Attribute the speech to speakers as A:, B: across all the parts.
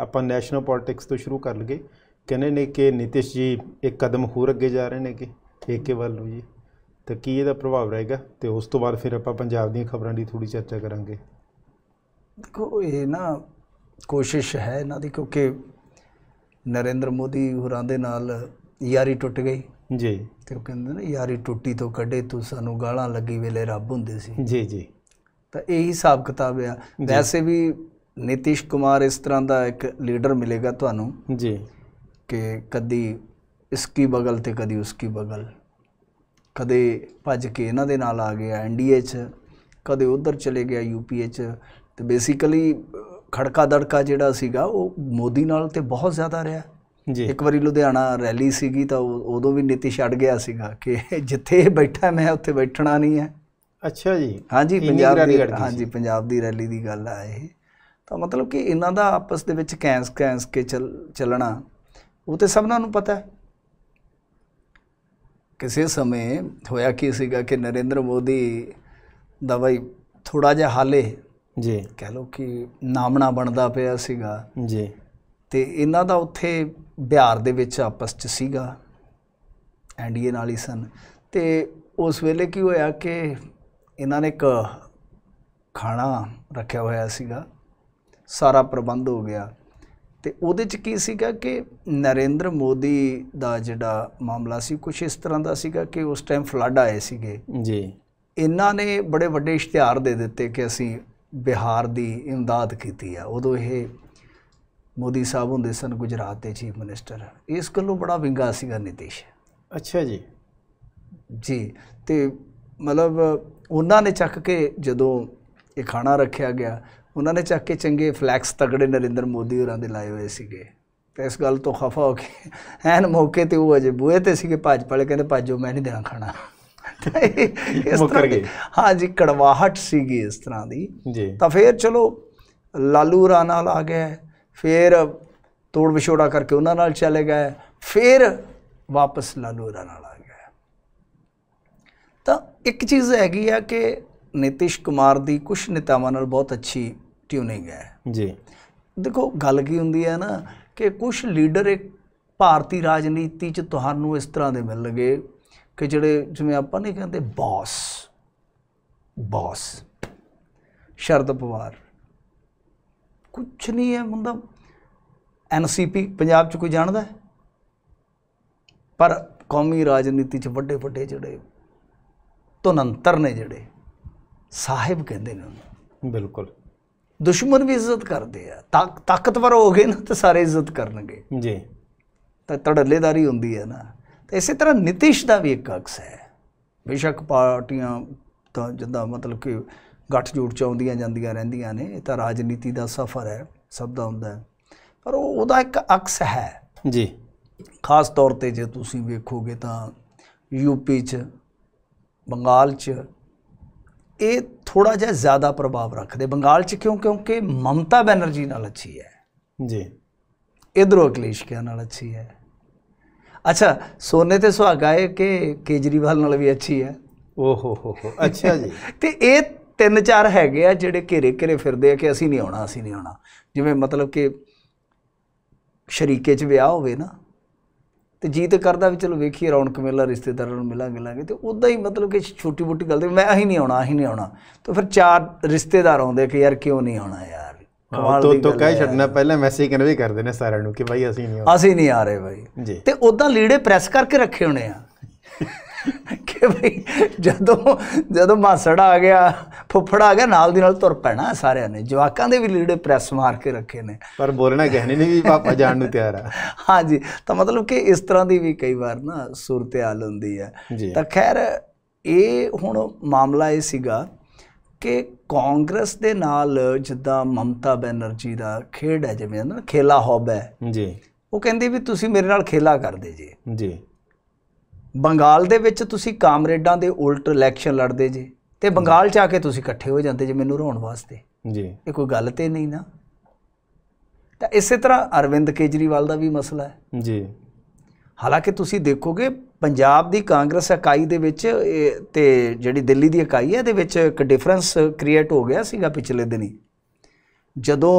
A: ਆਪਾਂ national politics ਤੋਂ ਸ਼ੁਰੂ ਕਰ ਲਗੇ ਕਹਿੰਦੇ ਨੇ ਕਿ ਨਿਤਿਸ਼ ਜੀ ਇੱਕ ਕਦਮ ਹੋਰ ਅੱਗੇ ਜਾ ਰਹੇ ਨੇ ਕਿ ਏਕੇ ਵੱਲ ਨੂੰ ਜੀ ਤਾਂ ਕੀ ਇਹਦਾ ਪ੍ਰਭਾਵ ਰਹੇਗਾ ਤੇ ਉਸ ਤੋਂ ਬਾਅਦ ਫਿਰ ਆਪਾਂ ਪੰਜਾਬ ਦੀਆਂ ਖਬਰਾਂ ਦੀ ਥੋੜੀ ਚਰਚਾ ਕਰਾਂਗੇ
B: ਦੇਖੋ ਇਹ ਨਾ ਕੋਸ਼ਿਸ਼ ਹੈ ਇਹਨਾਂ ਦੀ ਕਿਉਂਕਿ ਨਰਿੰਦਰ ਮੋਦੀ ਹੋਰਾਂ ਦੇ ਨਾਲ ਯਾਰੀ ਟੁੱਟ ਗਈ ਜੀ ਤੇ ਉਹ ਕਹਿੰਦੇ ਨੇ ਯਾਰੀ ਟੁੱਟੀ ਤੋਂ ਕੱਢੇ ਤੂੰ ਸਾਨੂੰ ਗਾਲਾਂ ਲੱਗੀ ਵੇਲੇ ਰੱਬ ਹੁੰਦੇ ਸੀ ਜੀ ਜੀ ਤਾਂ ਇਹੀ ਹਿਸਾਬ ਕਿਤਾਬ ਆ ਵੈਸੇ ਵੀ ਨਿਤਿਸ਼ ਕੁਮਾਰ ਇਸ ਤਰ੍ਹਾਂ ਦਾ ਇੱਕ ਲੀਡਰ ਮਿਲੇਗਾ ਤੁਹਾਨੂੰ ਜੀ ਕਿ ਕਦੀ ਕੀ ਬਗਲ ਤੇ ਕਦੀ ਕੀ ਬਗਲ ਕਦੇ ਭੱਜ ਕੇ ਇਹਨਾਂ ਦੇ ਨਾਲ ਆ ਗਿਆ ਐਨਡੀਏ 'ਚ ਕਦੇ ਉਧਰ ਚਲੇ ਗਿਆ ਯੂਪੀਏ 'ਚ ਤੇ ਬੇਸਿਕਲੀ ਖੜਕਾ ਦੜਕਾ ਜਿਹੜਾ ਸੀਗਾ ਉਹ ਮੋਦੀ ਨਾਲ ਤੇ ਬਹੁਤ ਜ਼ਿਆਦਾ ਰਿਹਾ ਜੀ ਇੱਕ ਵਾਰੀ ਲੁਧਿਆਣਾ ਰੈਲੀ ਸੀਗੀ ਤਾਂ ਉਦੋਂ ਵੀ ਨੀਤੀ ਛੱਡ ਗਿਆ ਸੀਗਾ ਕਿ ਜਿੱਥੇ ਬੈਠਾ ਮੈਂ ਉੱਥੇ ਬੈਠਣਾ ਨਹੀਂ ਹੈ ਅੱਛਾ ਜੀ ਹਾਂਜੀ ਪੰਜਾਬ ਦੀ ਹਾਂਜੀ ਪੰਜਾਬ ਦੀ ਰੈਲੀ ਦੀ ਗੱਲ ਆ ਇਹ ਤਾਂ ਮਤਲਬ ਕਿ ਇਹਨਾਂ ਦਾ ਆਪਸ ਦੇ ਵਿੱਚ ਕੈਂਸ ਕੈਂਸ ਕੇ ਚੱਲਣਾ ਉਹ ਤੇ ਸਭਨਾਂ ਨੂੰ ਪਤਾ ਹੈ ਕਿਸੇ ਸਮੇਂ ਹੋਇਆ ਕੀ ਸੀਗਾ ਕਿ ਨਰਿੰਦਰ ਮੋਦੀ ਦਾ ਵਈ ਥੋੜਾ ਜਿਹਾ ਹਾਲੇ ਜੀ ਕਹਿ ਲੋ ਕਿ ਨਾਮਣਾ ਬਣਦਾ ਪਿਆ ਸੀਗਾ ਜੀ ਤੇ ਇਹਨਾਂ ਦਾ ਉੱਥੇ ਬਿਹਾਰ ਦੇ ਵਿੱਚ ਆਪਸ ਚ ਸੀਗਾ ਐਨਡੀਏ ਨਾਲ ਹੀ ਸਨ ਤੇ ਉਸ ਵੇਲੇ ਕੀ ਹੋਇਆ ਕਿ ਇਹਨਾਂ ਨੇ ਇੱਕ ਖਾਣਾ ਰੱਖਿਆ ਹੋਇਆ ਸੀਗਾ ਸਾਰਾ ਪ੍ਰਬੰਧ ਹੋ ਗਿਆ ਤੇ ਉਹਦੇ ਚ ਕੀ ਸੀਗਾ ਕਿ ਨਰਿੰਦਰ ਮੋਦੀ ਦਾ ਜਿਹੜਾ ਮਾਮਲਾ ਸੀ ਕੁਝ ਇਸ ਤਰ੍ਹਾਂ ਦਾ ਸੀਗਾ ਕਿ ਉਸ ਟਾਈਮ ਫਲੱਡ ਆਏ ਸੀਗੇ ਜੀ ਇਹਨਾਂ ਨੇ ਬੜੇ ਵੱਡੇ ਇਸ਼ਤਿਹਾਰ ਦੇ ਦਿੱਤੇ ਕਿ ਅਸੀਂ ਬਿਹਾਰ ਦੀ ਇਮਦਾਦ ਕੀਤੀ ਆ ਉਦੋਂ ਇਹ ਮੋਦੀ ਸਾਹਿਬ ਹੁੰਦੇ ਸਨ ਗੁਜਰਾਤ ਦੇ ਚੀਫ ਮਿਨਿਸਟਰ ਇਸ ਕੱਲੋਂ ਬੜਾ ਵਿੰਗਾ ਸੀਗਾ ਨਿਤੇਸ਼ ਅੱਛਾ ਜੀ ਜੀ ਤੇ ਮਤਲਬ ਉਹਨਾਂ ਨੇ ਚੱਕ ਕੇ ਜਦੋਂ ਇਹ ਖਾਣਾ ਰੱਖਿਆ ਗਿਆ ਉਹਨਾਂ ਨੇ ਚੱਕ ਕੇ ਚੰਗੇ ਫਲੈਕਸ ਤਗੜੇ ਨਰਿੰਦਰ ਮੋਦੀ ਹੋਰਾਂ ਦੇ ਲਾਏ ਹੋਏ ਸੀਗੇ ਤੇ ਇਸ ਗੱਲ ਤੋਂ ਖਫਾ ਹੋ ਕੇ ਐਨ ਮੌਕੇ ਤੇ ਉਹ ਅਜੇ ਬੂਹੇ ਤੇ ਸੀਗੇ ਭਾਜਪਾ ਵਾਲੇ ਕਹਿੰਦੇ ਭਾਜੋ ਮੈਂ ਨਹੀਂ ਦੇਣਾ ਖਾਣਾ ਇਸ ਤਰ੍ਹਾਂ ਦੀ ਹਾਂਜੀ ਕੜਵਾਹਟ ਸੀਗੀ ਇਸ ਤਰ੍ਹਾਂ ਦੀ ਤਾਂ ਫੇਰ ਚਲੋ ਲਾਲੂ ਰਾ ਨਾਲ ਆ ਗਿਆ ਫੇਰ ਤੋੜ ਵਿਛੋੜਾ ਕਰਕੇ ਉਹਨਾਂ ਨਾਲ ਚਲੇ ਗਏ ਫੇਰ ਵਾਪਸ ਲਾਲੂ ਰਾ ਨਾਲ ਆ ਗਿਆ ਤਾਂ ਇੱਕ ਚੀਜ਼ ਹੈਗੀ ਆ ਕਿ ਨਿਤਿਸ਼ ਕੁਮਾਰ ਦੀ ਕੁਝ ਨੇਤਾਵਾਂ ਨਾਲ ਬਹੁਤ ਅੱਛੀ ਟਿਊਨਿੰਗ ਹੈ ਜੀ ਦੇਖੋ ਗੱਲ ਕੀ ਹੁੰਦੀ ਹੈ ਨਾ ਕਿ ਕੁਝ ਲੀਡਰ ਇੱਕ ਭਾਰਤੀ ਰਾਜਨੀਤੀ 'ਚ ਤੁਹਾਨੂੰ ਇਸ ਤਰ੍ਹਾਂ ਦੇ ਮਿਲ ਲਗੇ ਕਿ ਜਿਹੜੇ ਜਿਵੇਂ ਆਪਾਂ ਨਹੀਂ ਕਹਿੰਦੇ ਬਾਸ ਬਾਸ ਸ਼ਰਦ ਪਵਾਰ ਕੁਝ ਨਹੀਂ ਹੈ ਮੁੰਡਾ ਐਨਸੀਪੀ ਪੰਜਾਬ 'ਚ ਕੋਈ ਜਾਣਦਾ ਪਰ ਕੌਮੀ ਰਾਜਨੀਤੀ 'ਚ ਵੱਡੇ ਵੱਡੇ ਜਿਹੜੇ ਤੁਨੰਤਰ ਨੇ ਜਿਹੜੇ ਸਾਹਿਬ ਕਹਿੰਦੇ ਨੇ ਉਹਨੂੰ ਬਿਲਕੁਲ ਦੁਸ਼ਮਣ ਵੀ ਇੱਜ਼ਤ ਕਰਦੇ ਆ ਤਾਕਤਵਰ ਹੋ ਗਏ ਨਾ ਤੇ ਸਾਰੇ ਇੱਜ਼ਤ ਕਰਨਗੇ ਜੀ ਤਾਂ ਤੜੱਲੇਦਾਰੀ ਹੁੰਦੀ ਹੈ ਨਾ ਤੇ ਇਸੇ ਤਰ੍ਹਾਂ ਨਿਤਿਸ਼ ਦਾ ਵੀ ਇੱਕ ਅਕਸ ਹੈ ਬੇਸ਼ੱਕ ਪਾਰਟੀਆਂ ਤਾਂ ਜਿੱਦਾਂ ਮਤਲਬ ਕਿ ਗੱਠਜੋੜ ਚ ਆਉਂਦੀਆਂ ਜਾਂਦੀਆਂ ਰਹਿੰਦੀਆਂ ਨੇ ਇਹ ਤਾਂ ਰਾਜਨੀਤੀ ਦਾ ਸਫ਼ਰ ਹੈ ਸਭ ਦਾ ਹੁੰਦਾ ਹੈ ਪਰ ਉਹ ਉਹਦਾ ਇੱਕ ਅਕਸ ਹੈ ਜੀ ਖਾਸ ਤੌਰ ਤੇ ਜੇ ਤੁਸੀਂ ਵੇਖੋਗੇ ਤਾਂ ਯੂਪੀ ਚ ਬੰਗਾਲ ਚ ਇਹ ਥੋੜਾ ਜਿਹਾ ਜ਼ਿਆਦਾ ਪ੍ਰਭਾਵ ਰੱਖਦੇ ਬੰਗਾਲ 'ਚ ਕਿਉਂ ਕਿਉਂਕਿ ਮਮਤਾ ਬੈਨਰਜੀ ਨਾਲ ਅੱਛੀ ਹੈ ਜੀ ਇਧਰੋਂ ਅਕਲੇਸ਼ ਕੇ ਨਾਲ ਅੱਛੀ ਹੈ ਅੱਛਾ ਸੋਨੇ ਤੇ ਸੁਹਾਗਾ ਹੈ ਕਿ ਕੇਜਰੀਵਾਲ ਨਾਲ ਵੀ ਅੱਛੀ ਹੈ ਓਹ ਹੋ ਹੋ ਹੋ ਅੱਛਾ ਜੀ ਤੇ ਇਹ ਤਿੰਨ ਚਾਰ ਹੈਗੇ ਆ ਜਿਹੜੇ ਘੇਰੇ ਘੇਰੇ ਫਿਰਦੇ ਆ ਕਿ ਅਸੀਂ ਨਹੀਂ ਆਉਣਾ ਅਸੀਂ ਨਹੀਂ ਆਉਣਾ ਜਿਵੇਂ ਮਤਲਬ ਕਿ ਸ਼ਰੀਕੇ 'ਚ ਵਿਆਹ ਹੋਵੇ ਨਾ ਤੇ ਜੀਤ ਕਰਦਾ ਵੀ ਚਲੋ ਵੇਖੀ ਰੌਣਕ ਮੇਲਾ ਰਿਸ਼ਤੇਦਾਰਾਂ ਨੂੰ ਮਿਲਾਂਗੇ ਲਾਂਗੇ ਤੇ ਉਦਾਂ ਹੀ ਮਤਲਬ ਕਿ ਛੋਟੀ ਮੋਟੀ ਗੱਲ ਤੇ ਮੈਂ ਆਹੀ ਨਹੀਂ ਆਉਣਾ ਆਹੀ ਨਹੀਂ ਆਉਣਾ ਤੇ ਫਿਰ ਚਾਰ ਰਿਸ਼ਤੇਦਾਰ ਆਉਂਦੇ ਕਿ ਯਾਰ ਕਿਉਂ ਨਹੀਂ ਆਉਣਾ ਯਾਰ ਤੋ ਤੋ ਕਹਿ ਛੱਡਣਾ ਪਹਿਲਾਂ ਮੈਸੇਜ ਕਨਵੇ ਕਰਦੇ ਨੇ ਸਾਰਿਆਂ ਨੂੰ ਕਿ ਭਾਈ ਅਸੀਂ ਨਹੀਂ ਅਸੀਂ ਨਹੀਂ ਆ ਰਹੇ ਭਾਈ ਤੇ ਉਦਾਂ ਲੀੜੇ ਪ੍ਰੈਸ ਕਰਕੇ ਰੱਖੇ ਹੋਣੇ ਆ ਕਿ ਭਈ ਜਦੋਂ ਜਦੋਂ ਮਾਸੜ ਆ ਗਿਆ ਫੁੱਫੜਾ ਆ ਗਿਆ ਨਾਲ ਦੀ ਨਾਲ ਤੁਰ ਪੈਣਾ ਸਾਰਿਆਂ ਨੇ ਜਵਾਕਾਂ ਦੇ ਵੀ ਲੀੜੇ ਪ੍ਰੈਸ ਮਾਰ ਕੇ ਰੱਖੇ ਨੇ ਪਰ ਬੋਲਣਾ ਕਹਿਣੇ ਨਹੀਂ ਵੀ ਪਾਪਾ ਜਾਣ ਨੂੰ ਤਿਆਰ ਆ ਹਾਂਜੀ ਤਾਂ ਮਤਲਬ ਕਿ ਇਸ ਤਰ੍ਹਾਂ ਦੀ ਵੀ ਕਈ ਵਾਰ ਨਾ ਸੂਰਤ-ਹਾਲ ਹੁੰਦੀ ਆ ਤਾਂ ਖੈਰ ਇਹ ਹੁਣ ਮਾਮਲਾ ਇਹ ਸੀਗਾ ਕਿ ਕਾਂਗਰਸ ਦੇ ਨਾਲ ਜਿੱਦਾਂ ਮਮਤਾ ਬੈਨਰਜੀ ਦਾ ਖੇਡ ਹੈ ਜਿਵੇਂ ਨਾ ਖੇਲਾ ਹੋਬ ਹੈ ਜੀ ਉਹ ਕਹਿੰਦੀ ਵੀ ਤੁਸੀਂ ਮੇਰੇ ਨਾਲ ਖੇਲਾ ਕਰਦੇ ਜੀ ਜੀ ਬੰਗਾਲ ਦੇ ਵਿੱਚ ਤੁਸੀਂ ਕਾਮਰੇਡਾਂ ਦੇ ਉਲਟ ਇਲੈਕਸ਼ਨ ਲੜਦੇ ਜੇ ਤੇ ਬੰਗਾਲ ਚ ਆ ਕੇ ਤੁਸੀਂ ਇਕੱਠੇ ਹੋ ਜਾਂਦੇ ਜੇ ਮੈਨੂੰ ਰੋਣ ਵਾਸਤੇ ਜੀ ਇਹ ਕੋਈ ਗੱਲ ਤੇ ਨਹੀਂ ਨਾ ਤਾਂ ਇਸੇ ਤਰ੍ਹਾਂ ਅਰਵਿੰਦ ਕੇਜਰੀਵਾਲ ਦਾ ਵੀ ਮਸਲਾ ਹੈ ਜੀ ਹਾਲਾਂਕਿ ਤੁਸੀਂ ਦੇਖੋਗੇ ਪੰਜਾਬ ਦੀ ਕਾਂਗਰਸ ਇਕਾਈ ਦੇ ਵਿੱਚ ਤੇ ਜਿਹੜੀ ਦਿੱਲੀ ਦੀ ਇਕਾਈ ਹੈ ਦੇ ਵਿੱਚ ਇੱਕ ਡਿਫਰੈਂਸ ਕ੍ਰੀਏਟ ਹੋ ਗਿਆ ਸੀਗਾ ਪਿਛਲੇ ਦਿਨੀ ਜਦੋਂ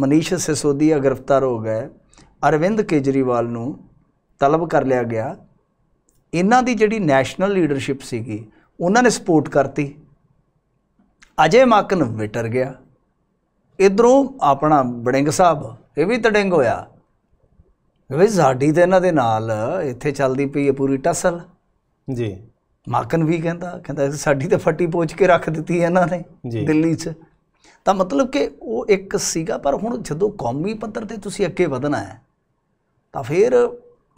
B: ਮਨੀਸ਼ ਸਿਸੋਦੀਆ ਗ੍ਰਿਫਤਾਰ ਹੋ ਗਏ ਅਰਵਿੰਦ ਕੇਜਰੀਵਾਲ ਨੂੰ ਤਲਬ ਕਰ ਲਿਆ ਗਿਆ ਇਹਨਾਂ ਦੀ ਜਿਹੜੀ ਨੈਸ਼ਨਲ ਲੀਡਰਸ਼ਿਪ ਸੀਗੀ ਉਹਨਾਂ ਨੇ ਸਪੋਰਟ ਕਰਤੀ ਅਜੇ ਮਾਕਨ ਵਿਟਰ ਗਿਆ ਇਧਰੋਂ ਆਪਣਾ ਬੜਿੰਗ ਸਾਹਿਬ ਇਹ ਵੀ ਤੜਿੰਗ ਹੋਇਆ ਵੀ ਸਾਡੀ ਤੇ ਇਹਨਾਂ ਦੇ ਨਾਲ ਇੱਥੇ ਚੱਲਦੀ ਪਈ ਹੈ ਪੂਰੀ ਟਸਲ ਜੀ ਮਾਕਨ ਵੀ ਕਹਿੰਦਾ ਕਹਿੰਦਾ ਸਾਡੀ ਤੇ ਫੱਟੀ ਪੋਚ ਕੇ ਰੱਖ ਦਿੱਤੀ ਹੈ ਇਹਨਾਂ ਨੇ ਦਿੱਲੀ 'ਚ ਤਾਂ ਮਤਲਬ ਕਿ ਉਹ ਇੱਕ ਸੀਗਾ ਪਰ ਹੁਣ ਜਦੋਂ ਕੌਮੀ ਪੱਧਰ ਤੇ ਤੁਸੀਂ ਅੱਗੇ ਵਧਣਾ ਹੈ ਤਾਂ ਫਿਰ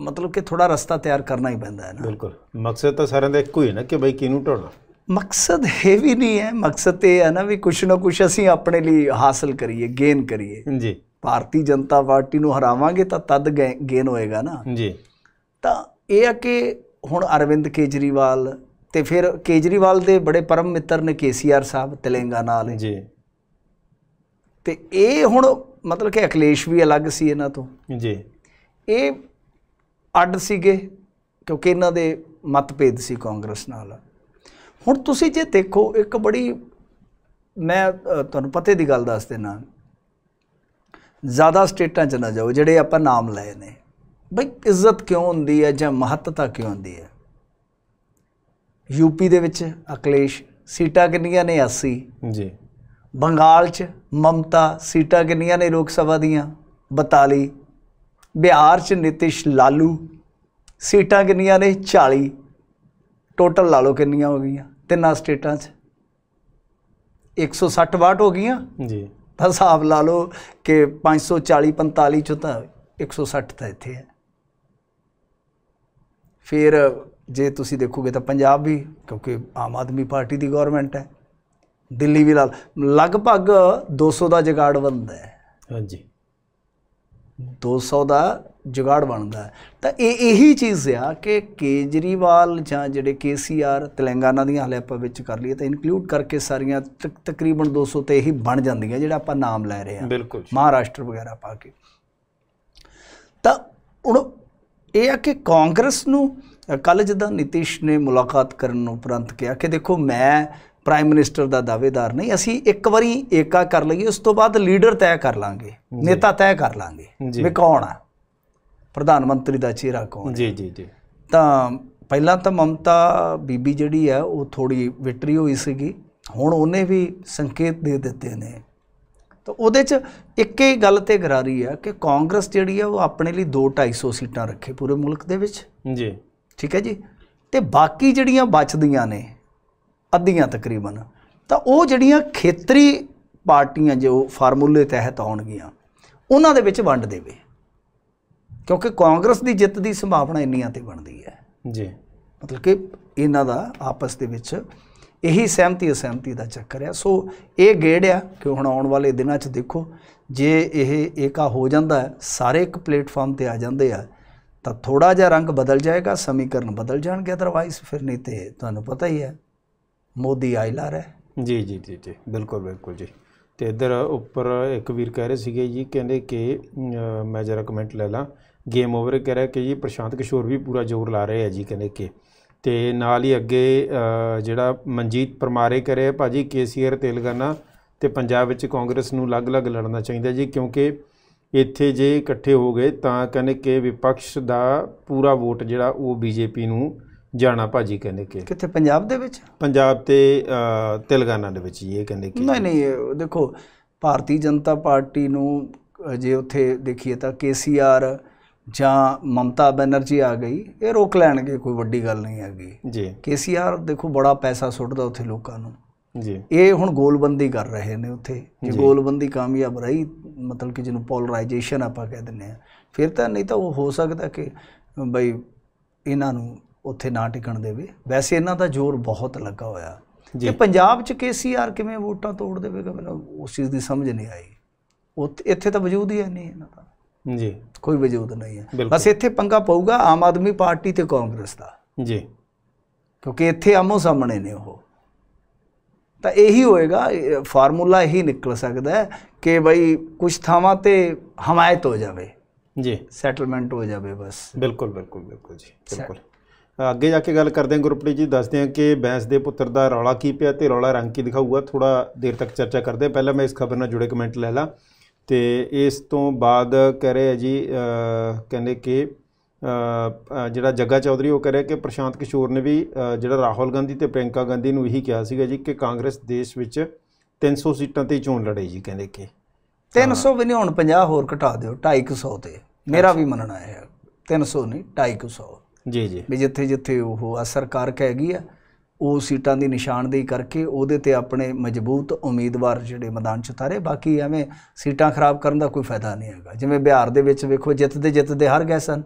B: ਮਤਲਬ ਕਿ ਥੋੜਾ ਰਸਤਾ ਤਿਆਰ ਕਰਨਾ ਹੀ ਪੈਂਦਾ ਹੈ ਨਾ ਬਿਲਕੁਲ ਮਕਸਦ ਤਾਂ ਸਾਰਿਆਂ ਦਾ ਇੱਕੋ ਹੀ ਹੈ ਨਾ ਕਿ ਬਈ ਕਿਨੂੰ ਢੋਣਾ ਮਕਸਦ ਹੈ ਵੀ ਨਹੀਂ ਹੈ ਮਕਸਦ ਇਹ ਹੈ ਨਾ ਵੀ ਕੁਛ ਨਾ ਕੁਛ ਅਸੀਂ ਆਪਣੇ ਲਈ ਹਾਸਲ ਕਰੀਏ ਗੇਨ ਕਰੀਏ ਜੀ ਭਾਰਤੀ ਜਨਤਾ ਪਾਰਟੀ ਨੂੰ ਹਰਾਵਾਂਗੇ ਤਾਂ ਤਦ ਗੇਨ ਹੋਏਗਾ ਨਾ ਜੀ ਤਾਂ ਇਹ ਆ ਕਿ ਹੁਣ ਅਰਵਿੰਦ ਕੇਜਰੀਵਾਲ ਤੇ ਫਿਰ ਕੇਜਰੀਵਾਲ ਦੇ ਬੜੇ ਪਰਮ ਮਿੱਤਰ ਨੇ ਕੇਸੀਆਰ ਸਾਹਿਬ ਤੇਲੰਗਾਨਾ ਵਾਲੇ ਜੀ ਤੇ ਇਹ ਹੁਣ ਮਤਲਬ ਕਿ ਅਕਲੇਸ਼ ਵੀ ਅਲੱਗ ਸੀ ਇਹਨਾਂ ਤੋਂ ਜੀ ਇਹ ਅੱਡ ਸੀਗੇ ਕਿਉਂਕਿ ਇਹਨਾਂ ਦੇ ਮਤਭੇਦ ਸੀ ਕਾਂਗਰਸ ਨਾਲ ਹੁਣ ਤੁਸੀਂ ਜੇ ਦੇਖੋ ਇੱਕ ਬੜੀ ਮੈਂ ਤੁਹਾਨੂੰ ਪਤੇ ਦੀ ਗੱਲ ਦੱਸ ਦੇਣਾ ਜ਼ਿਆਦਾ ਸਟੇਟਾਂ 'ਚ ਨਾ ਜਾਓ ਜਿਹੜੇ ਆਪਾਂ ਨਾਮ ਲਏ ਨੇ ਬਈ ਇੱਜ਼ਤ ਕਿਉਂ ਹੁੰਦੀ ਹੈ ਜਾਂ ਮਹੱਤਤਾ ਕਿਉਂ ਹੁੰਦੀ ਹੈ ਯੂਪੀ ਦੇ ਵਿੱਚ ਅਕਲੇਸ਼ ਸੀਟਾਂ ਕਿੰਨੀਆਂ ਨੇ 80 ਜੀ ਬੰਗਾਲ 'ਚ ਮਮਤਾ ਸੀਟਾਂ ਕਿੰਨੀਆਂ ਨੇ ਲੋਕ ਸਭਾ ਦੀਆਂ 42 ਬਿਹਾਰ 'ਚ ਨਿਤਿਸ਼ ਲਾਲੂ ਸੀਟਾਂ ਕਿੰਨੀਆਂ ਨੇ 40 ਟੋਟਲ ਲਾ ਲਓ ਕਿੰਨੀਆਂ ਹੋ ਗਈਆਂ ਤਿੰਨਾਂ ਸਟੇਟਾਂ 'ਚ 160 ਵਾਟ ਹੋ ਗਈਆਂ ਜੀ ਤਾਂ ਹਿਸਾਬ ਲਾ ਲਓ ਕਿ 540 45 ਚੋਂ ਤਾਂ 160 ਤਾਂ ਇੱਥੇ ਹੈ ਫਿਰ ਜੇ ਤੁਸੀਂ ਦੇਖੋਗੇ ਤਾਂ ਪੰਜਾਬ ਵੀ ਕਿਉਂਕਿ ਆਮ ਆਦਮੀ ਪਾਰਟੀ ਦੀ ਗਵਰਨਮੈਂਟ ਹੈ ਦਿੱਲੀ ਵੀ ਲਾਲ ਲਗਭਗ 200 ਦਾ ਜਗਾੜ ਬੰਦ ਹੈ ਹਾਂਜੀ 200 ਦਾ ਜੁਗਾੜ ਬਣਦਾ ਤਾਂ ਇਹ ਇਹੀ ਚੀਜ਼ ਆ ਕਿ ਕੇਜਰੀਵਾਲ ਜਾਂ ਜਿਹੜੇ ਕੇਸੀਆਰ ਤੇਲੰਗਾਨਾ ਦੀਆਂ ਹਲੇ ਆਪਾਂ ਵਿੱਚ ਕਰ ਲਈਏ ਤਾਂ ਇਨਕਲੂਡ ਕਰਕੇ ਸਾਰੀਆਂ ਤਕਰੀਬਨ 200 ਤੇ ਇਹੀ ਬਣ ਜਾਂਦੀਆਂ ਜਿਹੜਾ ਆਪਾਂ ਨਾਮ ਲੈ ਰਹੇ ਹਾਂ ਮਹਾਰਾਸ਼ਟਰ ਵਗੈਰਾ ਪਾ ਕੇ ਤਾਂ ਹੁਣ ਇਹ ਆ ਕਿ ਕਾਂਗਰਸ ਨੂੰ ਕੱਲ ਜਦੋਂ ਨਿਤੀਸ਼ ਨੇ ਮੁਲਾਕਾਤ ਕਰਨ ਉਪਰੰਤ ਕਿਹਾ ਕਿ ਦੇਖੋ ਮੈਂ ਪ੍ਰਾਈਮ ਮਿਨਿਸਟਰ ਦਾ ਦਾਅਵੇਦਾਰ ਨਹੀਂ ਅਸੀਂ ਇੱਕ ਵਾਰੀ ਏਕਾ ਕਰ ਲਈਏ ਉਸ ਤੋਂ ਬਾਅਦ ਲੀਡਰ ਤੈਅ ਕਰ ਲਾਂਗੇ ਨੇਤਾ ਤੈਅ ਕਰ ਲਾਂਗੇ ਵੀ ਕੌਣ ਆ ਪ੍ਰਧਾਨ ਮੰਤਰੀ ਦਾ ਚਿਹਰਾ ਕੌਣ ਜੀ ਜੀ ਜੀ ਤਾਂ ਪਹਿਲਾਂ ਤਾਂ ਮਮਤਾ ਬੀਬੀ ਜਿਹੜੀ ਆ ਉਹ ਥੋੜੀ ਵਿਟਰੀ ਹੋਈ ਸੀਗੀ ਹੁਣ ਉਹਨੇ ਵੀ ਸੰਕੇਤ ਦੇ ਦਿੱਤੇ ਨੇ ਤਾਂ ਉਹਦੇ 'ਚ ਇੱਕ ਹੀ ਗੱਲ ਤੇ ਗਰਾਰੀ ਆ ਕਿ ਕਾਂਗਰਸ ਜਿਹੜੀ ਆ ਉਹ ਆਪਣੇ ਲਈ 2 250 ਸੀਟਾਂ ਰੱਖੇ ਪੂਰੇ ਮੁਲਕ ਦੇ ਵਿੱਚ ਜੀ ਠੀਕ ਹੈ ਜੀ ਤੇ ਬਾਕੀ ਜਿਹੜੀਆਂ ਬਚਦੀਆਂ ਨੇ ਅੱਧੀਆਂ ਤਕਰੀਬਨ ਤਾਂ ਉਹ ਜਿਹੜੀਆਂ ਖੇਤਰੀ ਪਾਰਟੀਆਂ ਜੋ ਫਾਰਮੂਲੇ ਤਹਿਤ ਆਉਣਗੀਆਂ ਉਹਨਾਂ ਦੇ ਵਿੱਚ ਵੰਡ ਦੇਵੇ ਕਿਉਂਕਿ ਕਾਂਗਰਸ ਦੀ ਜਿੱਤ ਦੀ ਸੰਭਾਵਨਾ ਇੰਨੀਆਂ ਤੇ ਬਣਦੀ ਹੈ ਜੀ ਮਤਲਬ ਕਿ ਇਹਨਾਂ ਦਾ ਆਪਸ ਦੇ ਵਿੱਚ ਇਹੀ ਸਹਿਮਤੀ ਅਸਹਿਮਤੀ ਦਾ ਚੱਕਰ ਆ ਸੋ ਇਹ ਗੇੜ ਆ ਕਿ ਹੁਣ ਆਉਣ ਵਾਲੇ ਦਿਨਾਂ 'ਚ ਦੇਖੋ ਜੇ ਇਹ ਏਕਾ ਹੋ ਜਾਂਦਾ ਸਾਰੇ ਇੱਕ ਪਲੇਟਫਾਰਮ ਤੇ ਆ ਜਾਂਦੇ ਆ ਤਾਂ ਥੋੜਾ ਜਿਹਾ ਰੰਗ ਬਦਲ ਜਾਏਗਾ ਸਮੀਕਰਨ ਬਦਲ ਜਾਣਗੇ ਅਦਰਵਾਈਜ਼ ਫਿਰ ਨਹੀਂ ਤੇ ਤੁਹਾਨੂੰ ਪਤਾ ਹੀ ਹੈ ਮੋਦੀ ਆਇਲਾ ਰਹਿ
A: ਜੀ ਜੀ ਜੀ ਜੀ ਬਿਲਕੁਲ ਬਿਲਕੁਲ ਜੀ ਤੇ ਇਧਰ ਉੱਪਰ ਇੱਕ ਵੀਰ ਕਹਿ ਰਹੇ ਸੀਗੇ ਜੀ ਕਹਿੰਦੇ ਕਿ ਮੈਂ ਜਰਾ ਕਮੈਂਟ ਲੈ ਲਾਂ ਗੇਮ ਓਵਰ ਕਹਿ ਰਿਹਾ ਕਿ ਜੀ ਪ੍ਰਸ਼ਾਂਤ ਕਿਸ਼ੋਰ ਵੀ ਪੂਰਾ ਜ਼ੋਰ ਲਾ ਰਹੇ ਆ ਜੀ ਕਹਿੰਦੇ ਕਿ ਤੇ ਨਾਲ ਹੀ ਅੱਗੇ ਜਿਹੜਾ ਮਨਜੀਤ ਪਰਮਾਰੇ ਕਰੇ ਭਾਜੀ ਕੇਸੀਆਰ ਤੇਲਗਾਨਾ ਤੇ ਪੰਜਾਬ ਵਿੱਚ ਕਾਂਗਰਸ ਨੂੰ ਅਲੱਗ-ਅਲੱਗ ਲੜਨਾ ਚਾਹੀਦਾ ਜੀ ਕਿਉਂਕਿ ਇੱਥੇ ਜੇ ਇਕੱਠੇ ਹੋ ਗਏ ਤਾਂ ਕਹਿੰਦੇ ਕਿ ਵਿਪਕਸ਼ ਦਾ ਪੂਰਾ ਵੋਟ ਜਿਹੜਾ ਉਹ ਬੀਜੇਪੀ ਨੂੰ ਜਾਣਾ ਭਾਜੀ ਕਹਿੰਦੇ ਕਿ ਕਿੱਥੇ ਪੰਜਾਬ ਦੇ ਵਿੱਚ ਪੰਜਾਬ ਤੇ ਤੇਲਗਾਨਾ ਦੇ ਵਿੱਚ ਇਹ ਕਹਿੰਦੇ ਕਿ ਨਹੀਂ
B: ਨਹੀਂ ਦੇਖੋ ਭਾਰਤੀ ਜਨਤਾ ਪਾਰਟੀ ਨੂੰ ਜੇ ਉੱਥੇ ਦੇਖੀਏ ਤਾਂ ਕੇਸੀਆਰ ਜਾਂ ਮਮਤਾ ਬੈਨਰਜੀ ਆ ਗਈ ਇਹ ਰੋਕ ਲੈਣਗੇ ਕੋਈ ਵੱਡੀ ਗੱਲ ਨਹੀਂ ਹੈਗੀ ਜੀ ਕੇਸੀਆਰ ਦੇਖੋ ਬੜਾ ਪੈਸਾ ਸੁੱਟਦਾ ਉੱਥੇ ਲੋਕਾਂ ਨੂੰ ਜੀ ਇਹ ਹੁਣ ਗੋਲਬੰਦੀ ਕਰ ਰਹੇ ਨੇ ਉੱਥੇ ਜੇ ਗੋਲਬੰਦੀ ਕਾਮਯਾਬ ਰਹੀ ਮਤਲਬ ਕਿ ਜਿਹਨੂੰ ਪੋਲਰਾਈਜੇਸ਼ਨ ਆਪਾਂ ਕਹਿ ਦਿੰਦੇ ਆ ਫਿਰ ਤਾਂ ਨਹੀਂ ਤਾਂ ਉਹ ਹੋ ਸਕਦਾ ਕਿ ਬਈ ਇਹਨਾਂ ਨੂੰ ਉੱਥੇ ਨਾ ਟਿਕਣ ਦੇਵੇ ਵੈਸੇ ਇਹਨਾਂ ਦਾ ਜ਼ੋਰ ਬਹੁਤ ਲੱਗਾ ਹੋਇਆ ਕਿ ਪੰਜਾਬ 'ਚ ਕੇਸੀਆਰ ਕਿਵੇਂ ਵੋਟਾਂ ਤੋੜ ਦੇਵੇਗਾ ਮੈਨੂੰ ਉਸ ਚੀਜ਼ ਦੀ ਸਮਝ ਨਹੀਂ ਆਈ ਉੱਥੇ ਇੱਥੇ ਤਾਂ ਵਜੂਦ ਹੀ ਨਹੀਂ ਇਹਨਾਂ ਦਾ ਜੀ ਕੋਈ ਵਜੂਦ ਨਹੀਂ ਹੈ ਬਸ ਇੱਥੇ ਪੰਗਾ ਪਊਗਾ ਆਮ ਆਦਮੀ ਪਾਰਟੀ ਤੇ ਕਾਂਗਰਸ ਦਾ ਜੀ ਕਿਉਂਕਿ ਇੱਥੇ ਆਮੋ ਸਾਹਮਣੇ ਨੇ ਉਹ ਤਾਂ ਇਹੀ ਹੋਏਗਾ ਫਾਰਮੂਲਾ ਇਹੀ ਨਿਕਲ ਸਕਦਾ ਹੈ ਕਿ ਬਈ ਕੁਝ ਥਾਵਾਂ ਤੇ ਹਮਾਇਤ ਹੋ ਜਾਵੇ ਜੀ ਸੈਟਲਮੈਂਟ ਹੋ ਜਾਵੇ ਬਸ ਬਿਲਕੁਲ ਬਿਲਕੁਲ ਬਿਲਕੁਲ ਜੀ ਬਿਲਕੁਲ
A: ਅੱਗੇ ਜਾ ਕੇ ਗੱਲ ਕਰਦੇ ਹਾਂ ਗੁਰਪ੍ਰੀਤ ਜੀ ਦੱਸਦੇ ਹਾਂ ਕਿ ਬੈਂਸ ਦੇ ਪੁੱਤਰ ਦਾ ਰੌਲਾ ਕੀ ਪਿਆ ਤੇ ਰੌਲਾ ਰੰਗ ਕੀ ਦਿਖਾਊਗਾ ਥੋੜਾ ਦੇਰ ਤੱਕ ਚਰਚਾ ਕਰਦੇ ਪਹਿਲਾਂ ਮੈਂ ਇਸ ਖਬਰ ਨਾਲ ਜੁੜੇ ਕਮੈਂਟ ਲੈ ਲਾਂ ਤੇ ਇਸ ਤੋਂ ਬਾਅਦ ਕਹ ਰਹੇ ਜੀ ਕਹਿੰਦੇ ਕਿ ਜਿਹੜਾ ਜੱਗਾ ਚੌਧਰੀ ਉਹ ਕਹ ਰਿਹਾ ਕਿ ਪ੍ਰਸ਼ਾਂਤ ਕਿਸ਼ੋਰ ਨੇ ਵੀ ਜਿਹੜਾ ਰਾਹੁਲ ਗਾਂਧੀ ਤੇ ਪ੍ਰਿੰਕਾ ਗਾਂਧੀ ਨੂੰ ਇਹੀ ਕਿਹਾ ਸੀਗਾ ਜੀ ਕਿ ਕਾਂਗਰਸ ਦੇਸ਼ ਵਿੱਚ 300 ਸੀਟਾਂ ਤੇ ਚੋਣ ਲੜੇ ਜੀ ਕਹਿੰਦੇ ਕਿ
B: 300 ਵੀ ਨਹੀਂ ਹੁਣ 50 ਹੋਰ ਘਟਾ ਦਿਓ 250 ਤੇ ਮੇਰਾ ਵੀ ਮੰਨਣਾ ਹੈ 300 ਨਹੀਂ 250 ਜੀ ਜੀ ਵੀ ਜਿੱਥੇ ਜਿੱਥੇ ਉਹ ਅਸਰਕਾਰਕ ਕਹੇਗੀ ਆ ਉਹ ਸੀਟਾਂ ਦੀ ਨਿਸ਼ਾਨਦੇਹੀ ਕਰਕੇ ਉਹਦੇ ਤੇ ਆਪਣੇ ਮਜ਼ਬੂਤ ਉਮੀਦਵਾਰ ਜਿਹੜੇ ਮੈਦਾਨ 'ਚ ਤਾਰੇ ਬਾਕੀ ਐਵੇਂ ਸੀਟਾਂ ਖਰਾਬ ਕਰਨ ਦਾ ਕੋਈ ਫਾਇਦਾ ਨਹੀਂ ਹੈਗਾ ਜਿਵੇਂ ਬਿਹਾਰ ਦੇ ਵਿੱਚ ਵੇਖੋ ਜਿੱਤਦੇ ਜਿੱਤਦੇ ਹਰ ਗਏ ਸਨ